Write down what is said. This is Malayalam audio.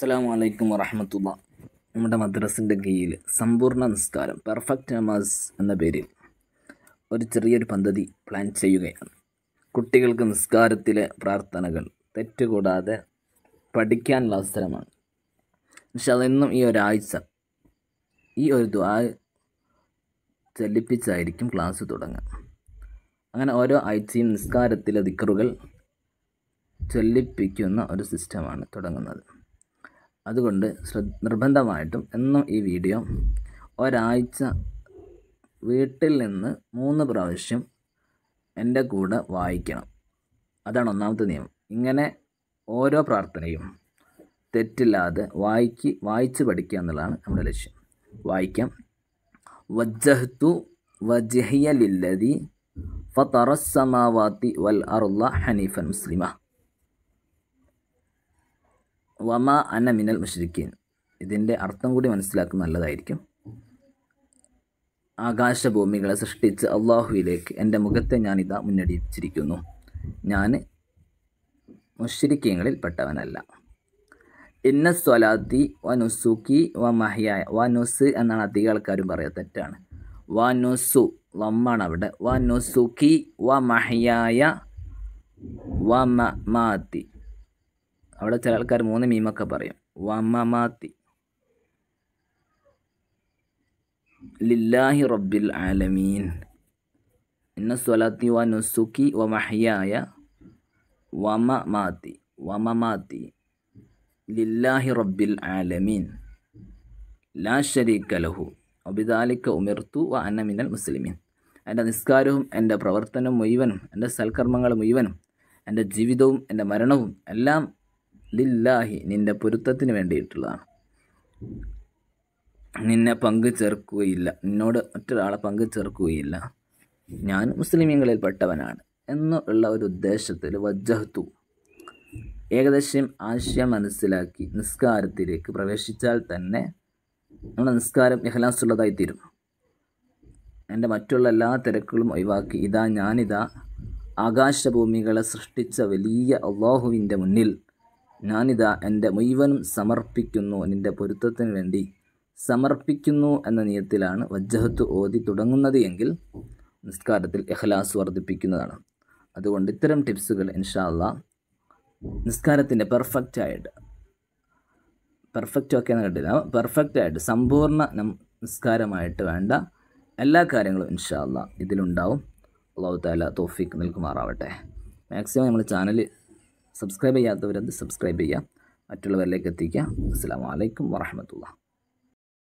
അസ്സാം വലൈക്കും വറഹമത്തുള്ള നമ്മുടെ മദ്രസിൻ്റെ കീഴിൽ സമ്പൂർണ്ണ നിസ്കാരം പെർഫെക്റ്റ് നമാസ് എന്ന പേരിൽ ഒരു ചെറിയൊരു പദ്ധതി പ്ലാൻ ചെയ്യുകയാണ് കുട്ടികൾക്ക് നിസ്കാരത്തിലെ പ്രാർത്ഥനകൾ തെറ്റുകൂടാതെ പഠിക്കാനുള്ള അവസരമാണ് പക്ഷെ അതെന്നും ഈ ഒരാഴ്ച ഈ ഒരു ദ്വാ ചലിപ്പിച്ചായിരിക്കും ക്ലാസ് തുടങ്ങുക അങ്ങനെ ഓരോ ആഴ്ചയും നിസ്കാരത്തിലെ ദിക്കറുകൾ ചൊല്ലിപ്പിക്കുന്ന ഒരു സിസ്റ്റമാണ് തുടങ്ങുന്നത് അതുകൊണ്ട് നിർബന്ധമായിട്ടും എന്നും ഈ വീഡിയോ ഒരാഴ്ച വീട്ടിൽ നിന്ന് മൂന്ന് പ്രാവശ്യം എൻ്റെ കൂടെ വായിക്കണം അതാണ് ഒന്നാമത്തെ നിയമം ഇങ്ങനെ ഓരോ പ്രാർത്ഥനയും തെറ്റില്ലാതെ വായിക്ക് വായിച്ച് പഠിക്കുക എന്നുള്ളതാണ് നമ്മുടെ ലക്ഷ്യം വായിക്കാം വജ്ജഹ്തു വജഹിയ ലില്ലതി ഫറസ്സമാവാത്തി വൽ അറുള്ള ഹനീഫൻ മുസ്ലിമാ വമ അന മിനൽ മുഷ്രിക്കീൻ ഇതിൻ്റെ അർത്ഥം കൂടി മനസ്സിലാക്കുന്ന നല്ലതായിരിക്കും ആകാശഭൂമികളെ സൃഷ്ടിച്ച് അള്ളാഹുയിലേക്ക് എൻ്റെ മുഖത്തെ ഞാൻ ഇതാ മുന്നടിച്ചിരിക്കുന്നു ഞാൻ മുഷരിക്കീങ്ങളിൽ പെട്ടവനല്ല ഇന്ന സ്വലാത്തി വ നുസുക്കി വ മഹിയായ വ നുസ് എന്നാണ് അധികം ആൾക്കാരും പറയുക തെറ്റാണ് വ നുസു വമ്മാണ് അവിടെ വ നുസുക്കി വ മഹിയായ വ മാത്തി അവിടെ ചില ആൾക്കാർ മൂന്ന് മീമൊക്കെ പറയും വമമാത്തി ലില്ലാഹി റബ്ബിൽ ആലമീൻ ഇന്ന സ്വലാത്തി വ നുസുക്കി വ മഹിയായ വമ മാത്തി വമ മാത്തി ലില്ലാഹി റബ്ബിൽ ആലമീൻ ലാ ഷരീക്ക ലഹു അബിദാലിക്ക ഉമിർത്തു വ അന്നമിനൽ മിനൽ മുസ്ലിമീൻ എൻ്റെ നിസ്കാരവും എൻ്റെ പ്രവർത്തനവും മുഴുവനും എൻ്റെ സൽക്കർമ്മങ്ങൾ മുഴുവനും എൻ്റെ ജീവിതവും എൻ്റെ മരണവും എല്ലാം ലില്ലാഹി നിൻ്റെ പൊരുത്തത്തിന് വേണ്ടിയിട്ടുള്ളതാണ് നിന്നെ പങ്കു ചേർക്കുകയില്ല നിന്നോട് മറ്റൊരാളെ പങ്കു ചേർക്കുകയില്ല ഞാൻ മുസ്ലിമീങ്ങളിൽ പെട്ടവനാണ് എന്നുള്ള ഒരു ഉദ്ദേശത്തിൽ വജ്ജഹത്തു ഏകദേശം ആശയം മനസ്സിലാക്കി നിസ്കാരത്തിലേക്ക് പ്രവേശിച്ചാൽ തന്നെ നമ്മുടെ നിസ്കാരം ഇഹ്ലാസുള്ളതായി തീരും എൻ്റെ മറ്റുള്ള എല്ലാ തിരക്കുകളും ഒഴിവാക്കി ഇതാ ഞാനിതാ ആകാശഭൂമികളെ സൃഷ്ടിച്ച വലിയ അള്ളാഹുവിൻ്റെ മുന്നിൽ ഞാനിതാ എൻ്റെ മുഴുവനും സമർപ്പിക്കുന്നു നിൻ്റെ പൊരുത്തത്തിന് വേണ്ടി സമർപ്പിക്കുന്നു എന്ന നിയത്തിലാണ് വജ്ജഹത്ത് ഓതി തുടങ്ങുന്നത് എങ്കിൽ നിസ്കാരത്തിൽ എഹ്ലാസ് വർദ്ധിപ്പിക്കുന്നതാണ് അതുകൊണ്ട് ഇത്തരം ടിപ്സുകൾ ഇൻഷാല്ല നിസ്കാരത്തിൻ്റെ പെർഫെക്റ്റ് ആയിട്ട് പെർഫെക്റ്റ് ഒക്കെ എന്ന് കണ്ടില്ല പെർഫെക്റ്റായിട്ട് ആയിട്ട് സമ്പൂർണ്ണ നിസ്കാരമായിട്ട് വേണ്ട എല്ലാ കാര്യങ്ങളും ഇൻഷാല്ല ഇതിലുണ്ടാവും അള്ളാഹു താല തോഫിക്ക് നിൽക്കുമാറാവട്ടെ മാക്സിമം നമ്മൾ ചാനൽ സബ്സ്ക്രൈബ് ചെയ്യാത്തവരത് സബ്സ്ക്രൈബ് ചെയ്യുക മറ്റുള്ളവരിലേക്ക് എത്തിക്കുക അസ്സാം വലൈക്കും വാഹമത്തുള്ള